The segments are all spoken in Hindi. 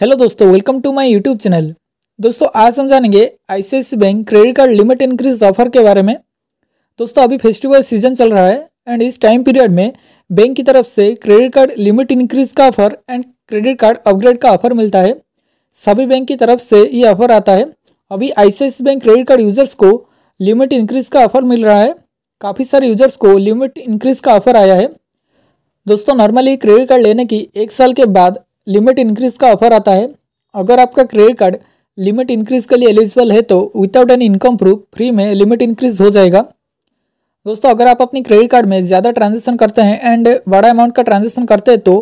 हेलो दोस्तों welcome to my YouTube channel दोस्तों आज हम जानेंगे ICICI bank credit card limit increase offer के बारे में दोस्तों अभी फेस्टिवल सीजन चल रहा है एंड इस टाइम पीरियड में बैंक की तरफ से क्रेडिट कार्ड लिमिट इंक्रीज का offer and credit card upgrade का ऑफर मिलता है सभी बैंक की तरफ से ये ऑफर आता है अभी I bank credit card users को लिमिट इंक्रीज का ऑफर मिल रहा है काफ़ी सारे यूजर्स को लिमिट इंक्रीज का ऑफर आया है दोस्तों नॉर्मली क्रेडिट कार्ड लेने की एक साल के बाद लिमिट इंक्रीज का ऑफर आता है अगर आपका क्रेडिट कार्ड लिमिट इंक्रीज के लिए एलिजिबल है तो without an income proof free में लिमिट इंक्रीज हो जाएगा दोस्तों अगर आप अपनी क्रेडिट कार्ड में ज़्यादा ट्रांजेक्शन करते हैं एंड बड़ा अमाउंट का ट्रांजेक्शन करते हैं तो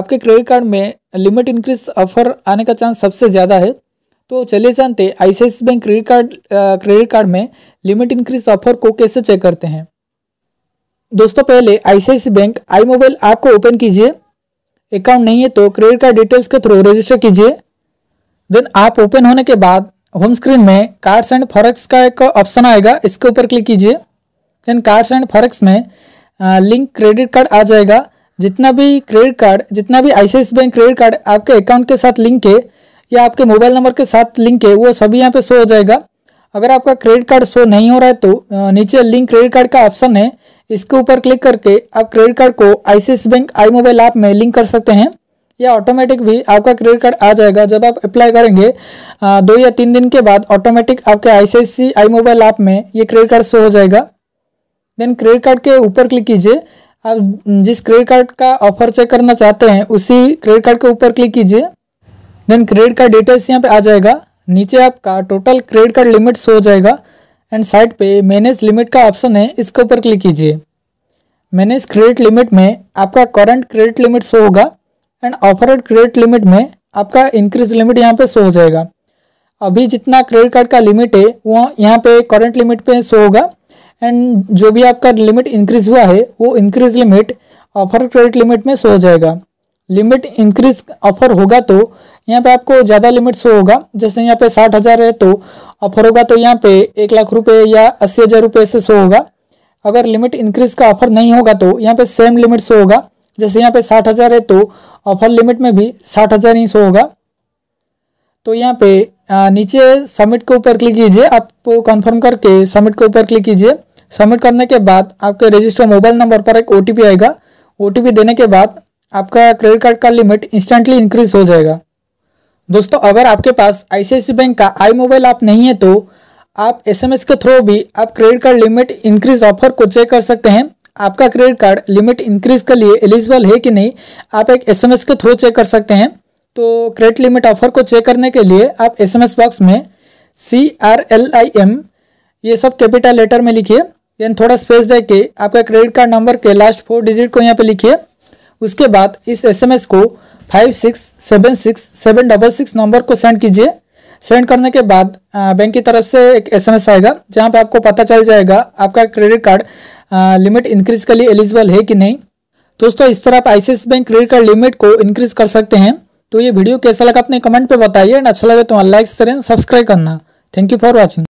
आपके क्रेडिट कार्ड में लिमिट इंक्रीज ऑफर आने का चांस सबसे ज़्यादा है तो चलिए जानते I C bank credit card credit card में लिमिट इंक्रीज ऑफर को कैसे चेक करते हैं दोस्तों पहले I bank I mobile app को ओपन कीजिए अकाउंट नहीं है तो क्रेडिट कार्ड डिटेल्स के थ्रू रजिस्टर कीजिए देन आप ओपन होने के बाद होम स्क्रीन में कार्ड्स एंड फॉरेक्स का एक ऑप्शन आएगा इसके ऊपर क्लिक कीजिए देन कार्ड्स एंड फॉरेक्स में लिंक क्रेडिट कार्ड आ जाएगा जितना भी क्रेडिट कार्ड जितना भी आई बैंक क्रेडिट कार्ड आपके अकाउंट के साथ लिंक है या आपके मोबाइल नंबर के साथ लिंक है वो सभी यहाँ पे शो हो जाएगा अगर आपका क्रेडिट कार्ड शो नहीं हो रहा है तो नीचे लिंक क्रेडिट कार्ड का ऑप्शन है इसके ऊपर क्लिक करके आप क्रेडिट कार्ड को I bank I mobile app में लिंक कर सकते हैं या ऑटोमेटिक भी आपका क्रेडिट कार्ड आ जाएगा जब आप अप्लाई करेंगे दो या तीन दिन के बाद ऑटोमेटिक आपके आई आई मोबाइल ऐप में ये क्रेडिट कार्ड शो हो जाएगा देन क्रेडिट कार्ड के ऊपर क्लिक कीजिए आप जिस क्रेडिट कार्ड का ऑफर चेक करना चाहते हैं उसी क्रेडिट कार्ड के ऊपर क्लिक कीजिए देन क्रेडिट कार्ड डिटेल्स यहाँ पे आ जाएगा नीचे आपका total credit card limit show हो जाएगा एंड साइड पे मैनेज लिमिट का ऑप्शन है इसके ऊपर क्लिक कीजिए मैनेज क्रेडिट लिमिट में आपका करंट क्रेडिट लिमिट शो होगा एंड ऑफरड क्रेडिट लिमिट में आपका इंक्रीज लिमिट यहाँ पे शो हो जाएगा अभी जितना क्रेडिट कार्ड का लिमिट है वो यहाँ पे करंट लिमिट पे शो होगा एंड जो भी आपका लिमिट इंक्रीज हुआ है वो increase limit offer credit limit में शो हो जाएगा लिमिट इंक्रीज ऑफर होगा तो यहाँ पे आपको ज़्यादा लिमिट शो होगा जैसे यहाँ पे साठ हज़ार है तो ऑफर होगा तो यहाँ पे एक लाख रुपये या अस्सी हज़ार रुपये से शो होगा अगर लिमिट इंक्रीज का ऑफर नहीं होगा तो यहाँ पे सेम लिमिट शो होगा जैसे यहाँ पे साठ हज़ार है तो ऑफर लिमिट में भी साठ हज़ार ही शो होगा तो यहाँ पे नीचे सबमिट के ऊपर क्लिक कीजिए आपको कन्फर्म करके सबमिट के ऊपर क्लिक कीजिए सबमिट करने के बाद आपके रजिस्टर मोबाइल नंबर पर एक ओ आएगा ओ देने के बाद आपका क्रेडिट कार्ड का लिमिट इंस्टेंटली इंक्रीज हो जाएगा दोस्तों अगर आपके पास आई बैंक का आई मोबाइल ऐप नहीं है तो आप एसएमएस के थ्रू भी आप credit card limit increase offer को चेक कर सकते हैं आपका क्रेडिट कार्ड लिमिट इंक्रीज के लिए एलिजिबल है कि नहीं आप एक एसएमएस के थ्रू चेक कर सकते हैं तो क्रेडिट लिमिट ऑफर को चेक करने के लिए आप एसएमएस बॉक्स में C R L I M ये सब कैपिटल लेटर में लिखिए देन थोड़ा स्पेस दे के आपका क्रेडिट कार्ड नंबर के लास्ट फोर डिजिट को यहाँ पे लिखिए उसके बाद इस एसएमएस को five six seven six seven double six number को सेंड कीजिए सेंड करने के बाद बैंक की तरफ से एक एसएमएस आएगा जहां पे आपको पता चल जाएगा आपका क्रेडिट कार्ड लिमिट इंक्रीज के लिए एलिजिबल है कि नहीं दोस्तों इस तरह आप ICS bank credit card limit को इंक्रीज कर सकते हैं तो ये वीडियो कैसा लगा अपने कमेंट पर बताइए एंड अच्छा लगे तो लाइक करें सब्सक्राइब करना थैंक यू फॉर वॉचिंग